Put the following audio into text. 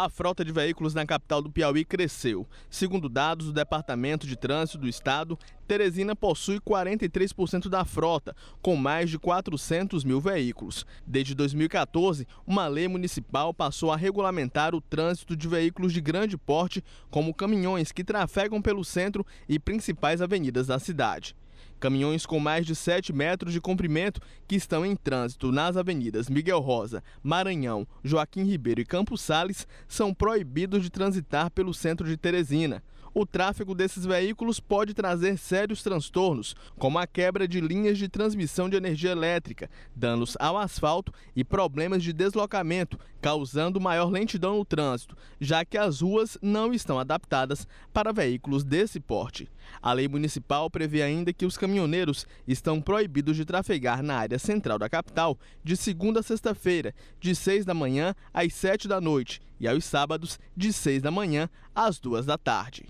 a frota de veículos na capital do Piauí cresceu. Segundo dados do Departamento de Trânsito do Estado, Teresina possui 43% da frota, com mais de 400 mil veículos. Desde 2014, uma lei municipal passou a regulamentar o trânsito de veículos de grande porte, como caminhões que trafegam pelo centro e principais avenidas da cidade. Caminhões com mais de 7 metros de comprimento que estão em trânsito nas avenidas Miguel Rosa, Maranhão, Joaquim Ribeiro e Campos Sales são proibidos de transitar pelo centro de Teresina o tráfego desses veículos pode trazer sérios transtornos, como a quebra de linhas de transmissão de energia elétrica, danos ao asfalto e problemas de deslocamento, causando maior lentidão no trânsito, já que as ruas não estão adaptadas para veículos desse porte. A lei municipal prevê ainda que os caminhoneiros estão proibidos de trafegar na área central da capital de segunda a sexta-feira, de 6 da manhã às 7 da noite, e aos sábados, de 6 da manhã às 2 da tarde.